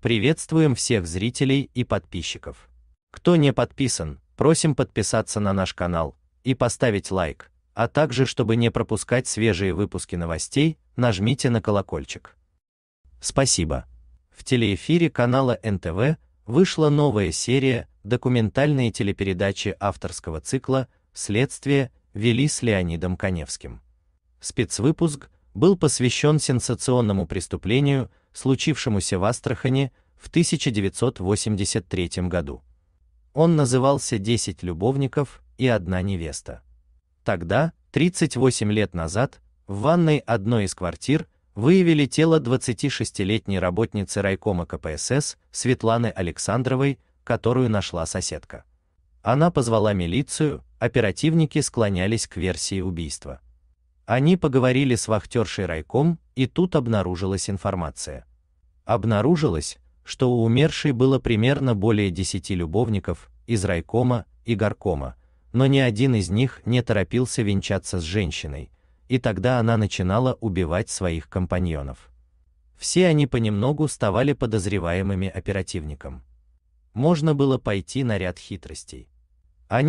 Приветствуем всех зрителей и подписчиков. Кто не подписан, просим подписаться на наш канал и поставить лайк, а также, чтобы не пропускать свежие выпуски новостей, нажмите на колокольчик. Спасибо. В телеэфире канала НТВ вышла новая серия документальные телепередачи авторского цикла «Следствие» вели с Леонидом Коневским. Спецвыпуск был посвящен сенсационному преступлению, случившемуся в Астрахани в 1983 году. Он назывался «Десять любовников и одна невеста». Тогда, 38 лет назад, в ванной одной из квартир выявили тело 26-летней работницы райкома КПСС Светланы Александровой, которую нашла соседка. Она позвала милицию, оперативники склонялись к версии убийства. Они поговорили с вахтершей райком и тут обнаружилась информация. Обнаружилось, что у умершей было примерно более 10 любовников из райкома и горкома, но ни один из них не торопился венчаться с женщиной, и тогда она начинала убивать своих компаньонов. Все они понемногу ставали подозреваемыми оперативником. Можно было пойти на ряд хитростей. Они